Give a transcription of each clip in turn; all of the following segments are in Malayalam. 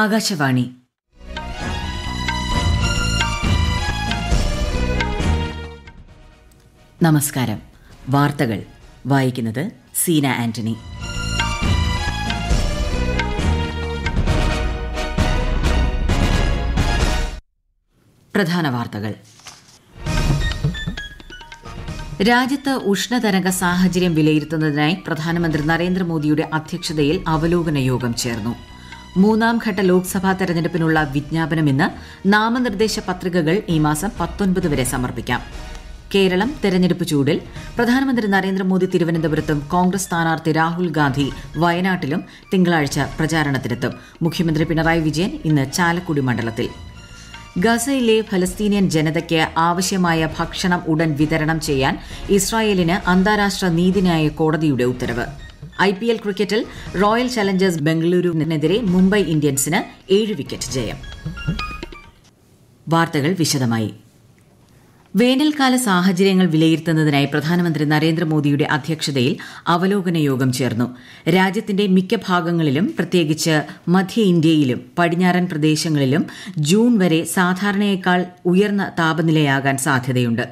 ആകാശവാണി നമസ്കാരം വാർത്തകൾ വായിക്കുന്നത് സീന ആന്റണി പ്രധാന വാർത്തകൾ രാജ്യത്ത് ഉഷ്ണതരംഗ സാഹചര്യം വിലയിരുത്തുന്നതിനായി പ്രധാനമന്ത്രി നരേന്ദ്രമോദിയുടെ അധ്യക്ഷതയിൽ അവലോകന യോഗം ചേർന്നു മൂന്നാംഘട്ട ലോക്സഭാ തെരഞ്ഞെടുപ്പിനുള്ള വിജ്ഞാപനം ഇന്ന് നാമനിർദ്ദേശ പത്രികകൾ ഈ മാസം പത്തൊൻപത് വരെ സമർപ്പിക്കാം കേരളം തെരഞ്ഞെടുപ്പ് ചൂടിൽ പ്രധാനമന്ത്രി നരേന്ദ്രമോദി തിരുവനന്തപുരത്തും കോൺഗ്രസ് സ്ഥാനാർത്ഥി രാഹുൽ ഗാന്ധി വയനാട്ടിലും തിങ്കളാഴ്ച പ്രചാരണത്തിനെത്തും മുഖ്യമന്ത്രി പിണറായി വിജയൻ ഇന്ന് ചാലക്കുടി മണ്ഡലത്തിൽ ഗസയിലെ ഫലസ്തീനിയൻ ജനതയ്ക്ക് ആവശ്യമായ ഭക്ഷണം ഉടൻ വിതരണം ചെയ്യാൻ ഇസ്രായേലിന് അന്താരാഷ്ട്ര നീതിന്യായ കോടതിയുടെ ഉത്തരവ് ഐ പി എൽ ക്രിക്കറ്റിൽ റോയൽ ചലഞ്ചേഴ്സ് ബംഗളൂരുവിനെതിരെ മുംബൈ ഇന്ത്യൻസിന് ഏഴ് വിക്കറ്റ് ജയം വാർത്തകൾ വിശദമായി വേനൽക്കാല സാഹചര്യങ്ങൾ വിലയിരുത്തുന്നതിനായി പ്രധാനമന്ത്രി നരേന്ദ്രമോദിയുടെ അധ്യക്ഷതയിൽ അവലോകന യോഗം ചേർന്നു രാജ്യത്തിന്റെ മിക്ക ഭാഗങ്ങളിലും പ്രത്യേകിച്ച് മധ്യ ഇന്ത്യയിലും പടിഞ്ഞാറൻ പ്രദേശങ്ങളിലും ജൂൺ വരെ സാധാരണയേക്കാൾ ഉയർന്ന താപനിലയാകാൻ സാധ്യതയുണ്ട്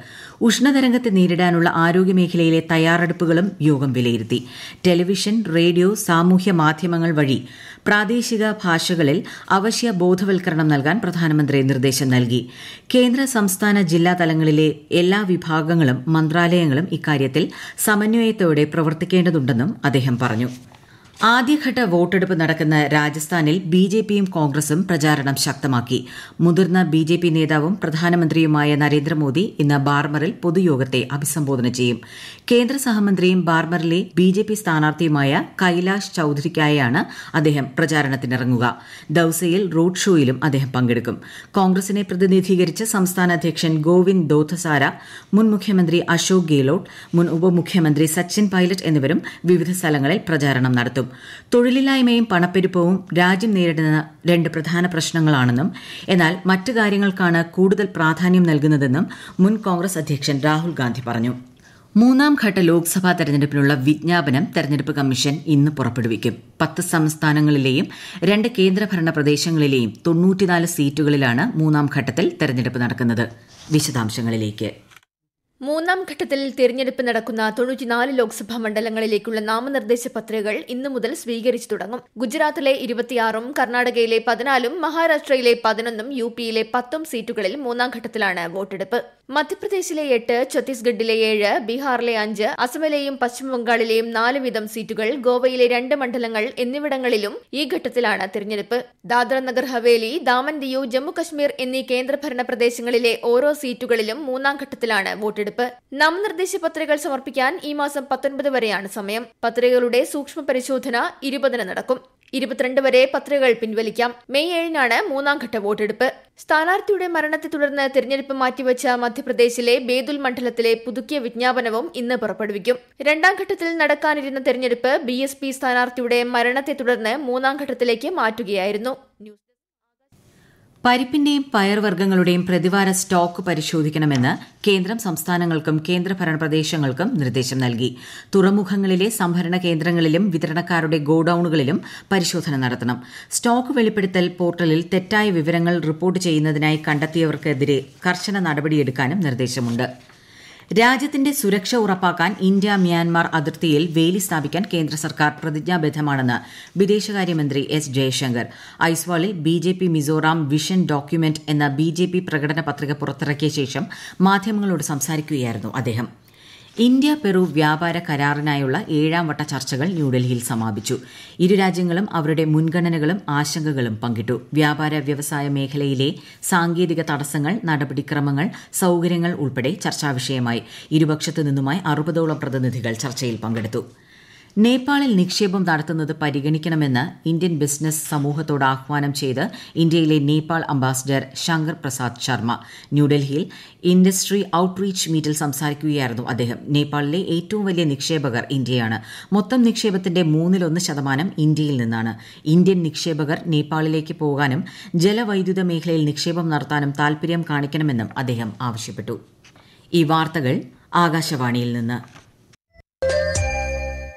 ഉഷ്ണതരംഗത്തെ നേരിടാനുള്ള ആരോഗ്യമേഖലയിലെ തയ്യാറെടുപ്പുകളും യോഗം വിലയിരുത്തി ടെലിവിഷൻ റേഡിയോ സാമൂഹ്യ മാധ്യമങ്ങൾ വഴി പ്രാദേശിക ഭാഷകളിൽ അവശ്യ ബോധവൽക്കരണം നൽകാൻ പ്രധാനമന്ത്രി നിർദ്ദേശം നൽകി കേന്ദ്ര സംസ്ഥാന ജില്ലാ തലങ്ങളിലെ എല്ലാ വിഭാഗങ്ങളും മന്ത്രാലയങ്ങളും ഇക്കാര്യത്തിൽ സമന്വയത്തോടെ പ്രവർത്തിക്കേണ്ടതുണ്ടെന്നും അദ്ദേഹം പറഞ്ഞു ആദ്യഘട്ട വോട്ടെടുപ്പ് നടക്കുന്ന രാജസ്ഥാനിൽ ബി ജെ പിയും കോൺഗ്രസും പ്രചാരണം ശക്തമാക്കി മുതിർന്ന ബി ജെ പി നേതാവും പ്രധാനമന്ത്രിയുമായ നരേന്ദ്രമോദി ഇന്ന് ബാർമറിൽ പൊതുയോഗത്തെ അഭിസംബോധന ചെയ്യും കേന്ദ്ര സഹമന്ത്രിയും ബാർമറിലെ ബി ജെ പി സ്ഥാനാർത്ഥിയുമായ കൈലാഷ് ചൌധരിക്കായാണ് അദ്ദേഹം പ്രചാരണത്തിനിറങ്ങുക ദൌസയിൽ റോഡ് ഷോയിലും അദ്ദേഹം പങ്കെടുക്കും കോൺഗ്രസിനെ പ്രതിനിധീകരിച്ച് സംസ്ഥാന അധ്യക്ഷൻ ഗോവിന്ദ് ദോഥസാര മുൻ മുഖ്യമന്ത്രി അശോക് ഗെഹ്ലോട്ട് മുൻ ഉപമുഖ്യമന്ത്രി സച്ചിൻ പൈലറ്റ് എന്നിവരും വിവിധ സ്ഥലങ്ങളിൽ പ്രചാരണം നടത്തും തൊഴിലില്ലായ്മയും പണപ്പെരുപ്പവും രാജ്യം നേരിടുന്ന രണ്ട് പ്രധാന പ്രശ്നങ്ങളാണെന്നും എന്നാൽ മറ്റ് കാര്യങ്ങൾക്കാണ് കൂടുതൽ പ്രാധാന്യം നൽകുന്നതെന്നും മുൻ കോൺഗ്രസ് അധ്യക്ഷൻ രാഹുൽ ഗാന്ധി പറഞ്ഞു മൂന്നാം ഘട്ട ലോക്സഭാ തെരഞ്ഞെടുപ്പിനുള്ള വിജ്ഞാപനം തെരഞ്ഞെടുപ്പ് കമ്മീഷൻ ഇന്ന് പുറപ്പെടുവിക്കും പത്ത് സംസ്ഥാനങ്ങളിലെയും രണ്ട് കേന്ദ്രഭരണ പ്രദേശങ്ങളിലെയും തൊണ്ണൂറ്റിനാല് സീറ്റുകളിലാണ് മൂന്നാം ഘട്ടത്തിൽ തെരഞ്ഞെടുപ്പ് നടക്കുന്നത് വിശദാംശങ്ങളിലേക്ക് മൂന്നാം ഘട്ടത്തിൽ തിരഞ്ഞെടുപ്പ് നടക്കുന്ന തൊണ്ണൂറ്റിനാല് ലോക്സഭാ മണ്ഡലങ്ങളിലേക്കുള്ള നാമനിർദ്ദേശ പത്രികകൾ ഇന്നു മുതൽ സ്വീകരിച്ചു തുടങ്ങും ഗുജറാത്തിലെ ഇരുപത്തിയാറും കർണാടകയിലെ പതിനാലും മഹാരാഷ്ട്രയിലെ പതിനൊന്നും യു പിയിലെ പത്തും സീറ്റുകളിൽ മൂന്നാം ഘട്ടത്തിലാണ് വോട്ടെടുപ്പ് മധ്യപ്രദേശിലെ എട്ട് ഛത്തീസ്ഗഡിലെ ഏഴ് ബീഹാറിലെ അഞ്ച് അസമിലെയും പശ്ചിമബംഗാളിലെയും നാല് വീതം സീറ്റുകൾ ഗോവയിലെ രണ്ട് മണ്ഡലങ്ങൾ എന്നിവിടങ്ങളിലും ഈ ഘട്ടത്തിലാണ് തിരഞ്ഞെടുപ്പ് ദാദ്ര നഗർ ഹവേലി ദാമൻ ദിയു ജമ്മുകശ്മീർ എന്നീ കേന്ദ്രഭരണ പ്രദേശങ്ങളിലെ ഓരോ സീറ്റുകളിലും മൂന്നാം ഘട്ടത്തിലാണ് വോട്ടെടുപ്പ് നാമനിർദ്ദേശ പത്രികകൾ സമർപ്പിക്കാൻ ഈ മാസം പത്തൊൻപത് വരെയാണ് സമയം പത്രികകളുടെ സൂക്ഷ്മ പരിശോധന ഇരുപതിന് നടക്കും ഇരുപത്തിരണ്ട് വരെ പത്രികകൾ പിൻവലിക്കാം മെയ് ഏഴിനാണ് മൂന്നാം ഘട്ട വോട്ടെടുപ്പ് സ്ഥാനാർത്ഥിയുടെ മരണത്തെ തുടർന്ന് തിരഞ്ഞെടുപ്പ് മാറ്റിവെച്ച മധ്യപ്രദേശിലെ ബേതുൽ മണ്ഡലത്തിലെ പുതുക്കിയ വിജ്ഞാപനവും ഇന്ന് പുറപ്പെടുവിക്കും രണ്ടാം ഘട്ടത്തിൽ നടക്കാനിരുന്ന തെരഞ്ഞെടുപ്പ് ബി എസ് പി സ്ഥാനാർത്ഥിയുടെ മരണത്തെ തുടർന്ന് മൂന്നാം ഘട്ടത്തിലേക്ക് മാറ്റുകയായിരുന്നു ന്യൂസ് പരിപ്പിന്റെയും പയർവർഗ്ഗങ്ങളുടെയും പ്രതിവാര സ്റ്റോക്ക് പരിശോധിക്കണമെന്ന് കേന്ദ്രം സംസ്ഥാനങ്ങൾക്കും കേന്ദ്രഭരണ പ്രദേശങ്ങൾക്കും നിർദ്ദേശം നൽകി തുറമുഖങ്ങളിലെ സംഭരണ കേന്ദ്രങ്ങളിലും വിതരണക്കാരുടെ ഗോഡൌണുകളിലും പരിശോധന നടത്തണം സ്റ്റോക്ക് വെളിപ്പെടുത്തൽ പോർട്ടലിൽ തെറ്റായ വിവരങ്ങൾ റിപ്പോർട്ട് ചെയ്യുന്നതിനായി കണ്ടെത്തിയവർക്കെതിരെ കർശന നടപടിയെടുക്കാനും നിർദ്ദേശമുണ്ട് രാജ്യത്തിന്റെ സുരക്ഷ ഉറപ്പാക്കാൻ ഇന്ത്യ മ്യാൻമാർ അതിർത്തിയിൽ വേലി സ്ഥാപിക്കാൻ കേന്ദ്ര സർക്കാർ പ്രതിജ്ഞാബദ്ധമാണെന്ന് വിദേശകാര്യമന്ത്രി എസ് ജയശങ്കർ ഐസ്വാളിൽ B J P Mizoram vision document എന്ന ബി ജെ പി പ്രകടന പത്രിക പുറത്തിറക്കിയ ശേഷം മാധ്യമങ്ങളോട് സംസാരിക്കുകയായിരുന്നു അദ്ദേഹം ഇന്ത്യ പെറു വ്യാപാര കരാറിനായുള്ള ഏഴാം വട്ട ചർച്ചകൾ ന്യൂഡൽഹിയിൽ സമാപിച്ചു ഇരു രാജ്യങ്ങളും അവരുടെ മുൻഗണനകളും ആശങ്കകളും പങ്കിട്ടു വ്യാപാര വ്യവസായ മേഖലയിലെ സാങ്കേതിക തടസ്സങ്ങൾ നടപടിക്രമങ്ങൾ സൌകര്യങ്ങൾ ഉൾപ്പെടെ ചർച്ചാ വിഷയമായി ഇരുപക്ഷത്തു നിന്നുമായി അറുപതോളം പ്രതിനിധികൾ ചർച്ചയിൽ പങ്കെടുത്തു നേപ്പാളിൽ നിക്ഷേപം നടത്തുന്നത് പരിഗണിക്കണമെന്ന് ഇന്ത്യൻ ബിസിനസ് സമൂഹത്തോട് ആഹ്വാനം ചെയ്ത് ഇന്ത്യയിലെ നേപ്പാൾ അംബാസിഡർ ശങ്കർ പ്രസാദ് ശർമ്മ ന്യൂഡൽഹിയിൽ ഇൻഡസ്ട്രി ഔട്ട്റീച്ച് മീറ്റിൽ സംസാരിക്കുകയായിരുന്നു അദ്ദേഹം നേപ്പാളിലെ ഏറ്റവും വലിയ നിക്ഷേപകർ ഇന്ത്യയാണ് മൊത്തം നിക്ഷേപത്തിന്റെ മൂന്നിലൊന്ന് ശതമാനം ഇന്ത്യയിൽ നിന്നാണ് ഇന്ത്യൻ നിക്ഷേപകർ നേപ്പാളിലേക്ക് പോകാനും ജലവൈദ്യുത മേഖലയിൽ നിക്ഷേപം നടത്താനും താൽപര്യം കാണിക്കണമെന്നും അദ്ദേഹം ആവശ്യപ്പെട്ടു ഈ വാർത്തകൾ ആകാശവാണിയിൽ നിന്ന്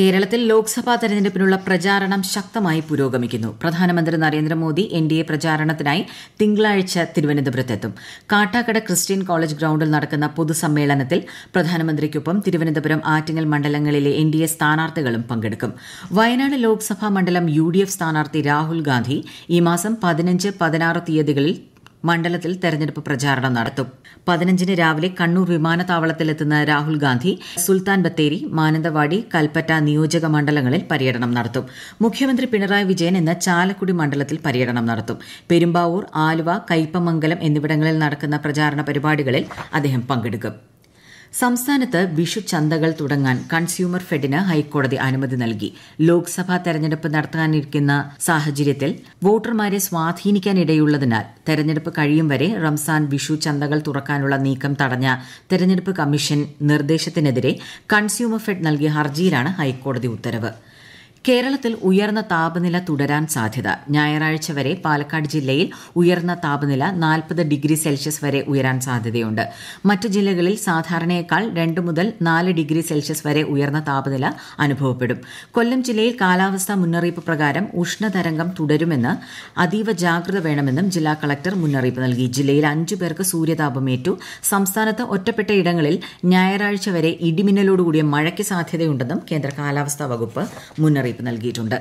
കേരളത്തിൽ ലോക്സഭാ തെരഞ്ഞെടുപ്പിനുള്ള പ്രചാരണം ശക്തമായി പുരോഗമിക്കുന്നു പ്രധാനമന്ത്രി നരേന്ദ്രമോദി എൻ ഡി എ പ്രചാരണത്തിനായി തിങ്കളാഴ്ച തിരുവനന്തപുരത്തെത്തും കാട്ടാക്കട ക്രിസ്ത്യൻ കോളേജ് ഗ്രൌണ്ടിൽ നടക്കുന്ന പൊതുസമ്മേളനത്തിൽ പ്രധാനമന്ത്രിക്കൊപ്പം തിരുവനന്തപുരം ആറ്റിങ്ങൽ മണ്ഡലങ്ങളിലെ എൻ ഡി എ സ്ഥാനാർത്ഥികളും പങ്കെടുക്കും വയനാട് ലോക്സഭാ മണ്ഡലം യു ഡി എഫ് സ്ഥാനാർത്ഥി രാഹുൽ ഗാന്ധി ഈ മാസം പതിനഞ്ച് പതിനാറ് തീയതികളിൽ മണ്ഡലത്തിൽ തെരഞ്ഞെടുപ്പ് പ്രചാരണം നടത്തും പതിനഞ്ചിന് രാവിലെ കണ്ണൂർ വിമാനത്താവളത്തിലെത്തുന്ന രാഹുൽ ഗാന്ധി സുൽത്താൻ ബത്തേരി മാനന്തവാടി കൽപ്പറ്റ നിയോജക മണ്ഡലങ്ങളിൽ പര്യടനം നടത്തും മുഖ്യമന്ത്രി പിണറായി വിജയൻ ഇന്ന് ചാലക്കുടി മണ്ഡലത്തിൽ പര്യടനം നടത്തും പെരുമ്പാവൂർ ആലുവ കയ്പമംഗലം എന്നിവിടങ്ങളിൽ നടക്കുന്ന പ്രചാരണ പരിപാടികളിൽ അദ്ദേഹം പങ്കെടുക്കും സംസ്ഥാനത്ത് വിഷു ചന്തകൾ തുടങ്ങാൻ കൺസ്യൂമർ ഫെഡിന് ഹൈക്കോടതി അനുമതി നൽകി ലോക്സഭാ തെരഞ്ഞെടുപ്പ് നടത്താനിരിക്കുന്ന സാഹചര്യത്തിൽ വോട്ടർമാരെ സ്വാധീനിക്കാനിടയുള്ളതിനാൽ തെരഞ്ഞെടുപ്പ് കഴിയും വരെ റംസാൻ വിഷു ചന്തകൾ തുറക്കാനുള്ള നീക്കം തടഞ്ഞ തെരഞ്ഞെടുപ്പ് കമ്മീഷൻ നിർദ്ദേശത്തിനെതിരെ കൺസ്യൂമർ ഫെഡ് നൽകിയ ഹർജിയിലാണ് ഹൈക്കോടതി ഉത്തരവ് കേരളത്തിൽ ഉയർന്ന താപനില തുടരാൻ സാധ്യത ഞായറാഴ്ച വരെ പാലക്കാട് ജില്ലയിൽ ഉയർന്ന താപനില നാൽപ്പത് ഡിഗ്രി സെൽഷ്യസ് വരെ ഉയരാൻ സാധ്യതയുണ്ട് മറ്റ് ജില്ലകളിൽ സാധാരണയേക്കാൾ രണ്ട് മുതൽ നാല് ഡിഗ്രി സെൽഷ്യസ് വരെ ഉയർന്ന താപനില അനുഭവപ്പെടും കൊല്ലം ജില്ലയിൽ കാലാവസ്ഥാ മുന്നറിയിപ്പ് പ്രകാരം ഉഷ്ണതരംഗം തുടരുമെന്ന് അതീവ ജാഗ്രത വേണമെന്നും ജില്ലാ കളക്ടർ മുന്നറിയിപ്പ് നൽകി ജില്ലയിൽ അഞ്ചു പേർക്ക് സൂര്യതാപമേറ്റു സംസ്ഥാനത്ത് ഒറ്റപ്പെട്ട ഇടങ്ങളിൽ ഞായറാഴ്ച വരെ ഇടിമിന്നലോടുകൂടിയ മഴയ്ക്ക് സാധ്യതയുണ്ടെന്നും കേന്ദ്ര കാലാവസ്ഥാ വകുപ്പ് മുന്നറിയിപ്പ് മുന്നറിയിപ്പ് നൽകിയിട്ടു ്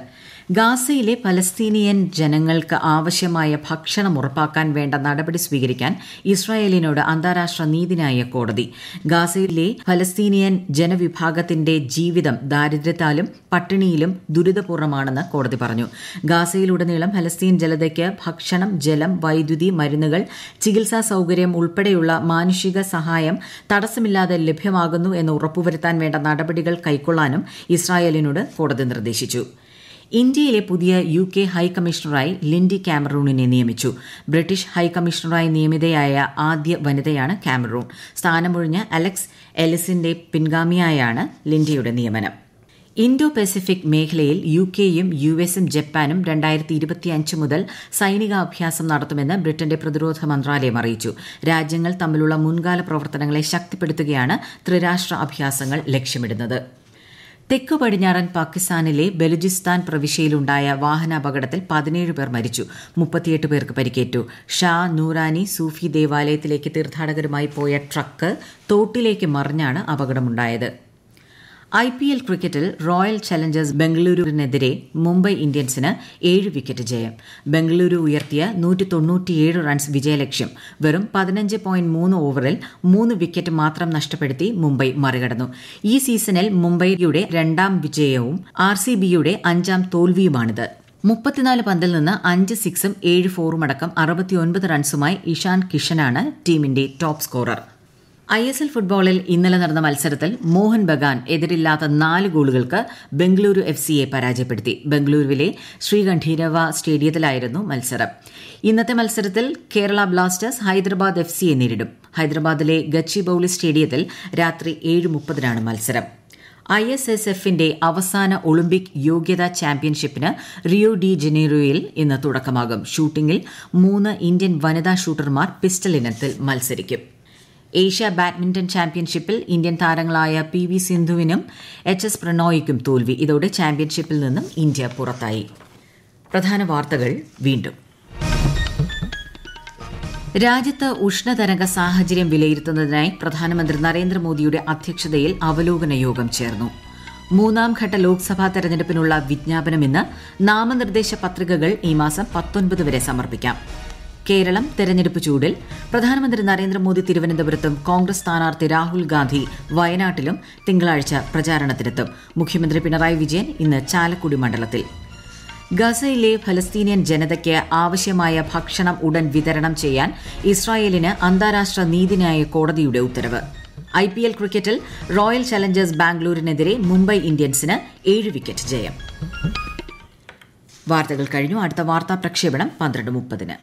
ഗാസയിലെ പലസ്തീനിയൻ ജനങ്ങൾക്ക് ആവശ്യമായ ഭക്ഷണം ഉറപ്പാക്കാൻ വേണ്ട നടപടി സ്വീകരിക്കാൻ ഇസ്രായേലിനോട് അന്താരാഷ്ട്ര നീതിന്യായ കോടതി ഗാസയിലെ പലസ്തീനിയൻ ജനവിഭാഗത്തിന്റെ ജീവിതം ദാരിദ്ര്യത്താലും പട്ടിണിയിലും ദുരിതപൂർണ്ണമാണെന്ന് കോടതി പറഞ്ഞു ഗാസയിലുടനീളം ഫലസ്തീൻ ജനതയ്ക്ക് ഭക്ഷണം ജലം വൈദ്യുതി മരുന്നുകൾ ചികിത്സാ സൌകര്യം ഉൾപ്പെടെയുള്ള മാനുഷിക സഹായം തടസ്സമില്ലാതെ ലഭ്യമാകുന്നു എന്ന് ഉറപ്പുവരുത്താൻ വേണ്ട നടപടികൾ കൈക്കൊള്ളാനും ഇസ്രായേലിനോട് കോടതി നിർദ്ദേശിച്ചു ഇന്ത്യയിലെ പുതിയ യു കെ ഹൈക്കമ്മീഷണറായി ലിൻഡി കാമറൂണിനെ നിയമിച്ചു ബ്രിട്ടീഷ് ഹൈക്കമ്മീഷണറായി നിയമിതയായ ആദ്യ വനിതയാണ് കാമറൂൺ സ്ഥാനമൊഴിഞ്ഞ അലക്സ് എലിസിന്റെ പിൻഗാമിയായാണ് ലിൻഡിയുടെ നിയമനം ഇൻഡോ പസഫിക് മേഖലയിൽ യു കെയും യു എസും ജപ്പാനും രണ്ടായിരത്തി ഇരുപത്തിയഞ്ച് മുതൽ സൈനികാഭ്യാസം നടത്തുമെന്ന് ബ്രിട്ടന്റെ പ്രതിരോധ മന്ത്രാലയം അറിയിച്ചു രാജ്യങ്ങൾ തമ്മിലുള്ള മുൻകാല പ്രവർത്തനങ്ങളെ ശക്തിപ്പെടുത്തുകയാണ് ത്രിരാഷ്ട്ര അഭ്യാസങ്ങൾ ലക്ഷ്യമിടുന്നത് തെക്ക് പടിഞ്ഞാറൻ പാകിസ്ഥാനിലെ ബലുചിസ്ഥാൻ പ്രവിശ്യയിലുണ്ടായ വാഹനാപകടത്തിൽ പതിനേഴ് പേർ മരിച്ചു മുപ്പത്തിയെട്ട് പേർക്ക് പരിക്കേറ്റു ഷാ നൂറാനി സൂഫി ദേവാലയത്തിലേക്ക് തീർത്ഥാടകരുമായി പോയ ട്രക്ക് തോട്ടിലേക്ക് മറിഞ്ഞാണ് അപകടമുണ്ടായത് ഐ പി എൽ ക്രിക്കറ്റിൽ റോയൽ ചലഞ്ചേഴ്സ് ബംഗളൂരുവിനെതിരെ മുംബൈ ഇന്ത്യൻസിന് ഏഴ് വിക്കറ്റ് ജയം ബംഗളൂരു ഉയർത്തിയ നൂറ്റി തൊണ്ണൂറ്റിയേഴ് റൺസ് വിജയലക്ഷ്യം വെറും പതിനഞ്ച് പോയിന്റ് മൂന്ന് ഓവറിൽ മൂന്ന് വിക്കറ്റ് മാത്രം നഷ്ടപ്പെടുത്തി മുംബൈ മറികടന്നു ഈ സീസണിൽ മുംബൈയുടെ രണ്ടാം വിജയവും ആർ സി ബിയുടെ അഞ്ചാം തോൽവിയുമാണിത് മുപ്പത്തിനാല് പന്തിൽ നിന്ന് അഞ്ച് സിക്സും ഏഴ് ഫോറും അടക്കം അറുപത്തിയൊൻപത് റൺസുമായി ഇഷാൻ കിഷനാണ് ടീമിന്റെ top scorer I S L ഫുട്ബോളിൽ ഇന്നലെ നടന്ന മത്സരത്തിൽ മോഹൻ ബഗാൻ എതിരില്ലാത്ത നാല് ഗോളുകൾക്ക് ബംഗളൂരു എഫ് സിയെ പരാജയപ്പെടുത്തി ബംഗളൂരുവിലെ ശ്രീകണ്ഠീരവ സ്റ്റേഡിയത്തിലായിരുന്നു മത്സരം ഇന്നത്തെ മത്സരത്തിൽ കേരള ബ്ലാസ്റ്റേഴ്സ് ഹൈദരാബാദ് എഫ് സിയെ നേരിടും ഹൈദരാബാദിലെ ഗച്ചി ബൌളി സ്റ്റേഡിയത്തിൽ രാത്രി ഏഴ് മുപ്പതിനാണ് മത്സരം ഐ എസ് എസ് എഫിന്റെ അവസാന ഒളിമ്പിക് യോഗ്യതാ ചാമ്പ്യൻഷിപ്പിന് റിയോ ഡി ജനീറോയിൽ ഇന്ന് തുടക്കമാകും ഷൂട്ടിംഗിൽ മൂന്ന് ഇന്ത്യൻ വനിതാ ഷൂട്ടർമാർ പിസ്റ്റൽ ഇനത്തിൽ മത്സരിക്കും ഏഷ്യ ബാഡ്മിന്റൺ ചാമ്പ്യൻഷിപ്പിൽ ഇന്ത്യൻ താരങ്ങളായ പി വി സിന്ധുവിനും എച്ച് എസ് പ്രണോയിക്കും തോൽവി ഇതോടെ ചാമ്പ്യൻഷിപ്പിൽ നിന്നും ഇന്ത്യ പുറത്തായി പ്രധാന വാർത്തകൾ വീണ്ടും രാജ്യത്ത് ഉഷ്ണതരംഗ സാഹചര്യം വിലയിരുത്തുന്നതിനായി പ്രധാനമന്ത്രി നരേന്ദ്രമോദിയുടെ അധ്യക്ഷതയിൽ അവലോകന യോഗം ചേർന്നു മൂന്നാം ഘട്ട ലോക്സഭാ തെരഞ്ഞെടുപ്പിനുള്ള വിജ്ഞാപനം നാമനിർദ്ദേശ പത്രികകൾ ഈ മാസം പത്തൊൻപത് വരെ സമർപ്പിക്കാം കേരളം തെരഞ്ഞെടുപ്പ് ചൂടിൽ പ്രധാനമന്ത്രി നരേന്ദ്രമോദി തിരുവനന്തപുരത്തും കോൺഗ്രസ് സ്ഥാനാർത്ഥി രാഹുൽ ഗാന്ധി വയനാട്ടിലും തിങ്കളാഴ്ച പ്രചാരണത്തിനെത്തും മുഖ്യമന്ത്രി പിണറായി വിജയൻ ഇന്ന് ചാലക്കുടി മണ്ഡലത്തിൽ ഗസയിലെ ഫലസ്തീനിയൻ ജനതയ്ക്ക് ആവശ്യമായ ഭക്ഷണം ഉടൻ വിതരണം ചെയ്യാൻ ഇസ്രായേലിന് അന്താരാഷ്ട്ര നീതിന്യായ കോടതിയുടെ ഉത്തരവ് ഐ പി എൽ ക്രിക്കറ്റിൽ റോയൽ ചലഞ്ചേഴ്സ് ബാംഗ്ലൂരിനെതിരെ മുംബൈ ഇന്ത്യൻസിന് ഏഴ് വിക്കറ്റ് ജയം വാർത്തകൾ കഴിഞ്ഞു അടുത്ത വാർത്താ പ്രക്ഷേപണം പന്ത്രണ്ട് മുപ്പതിന്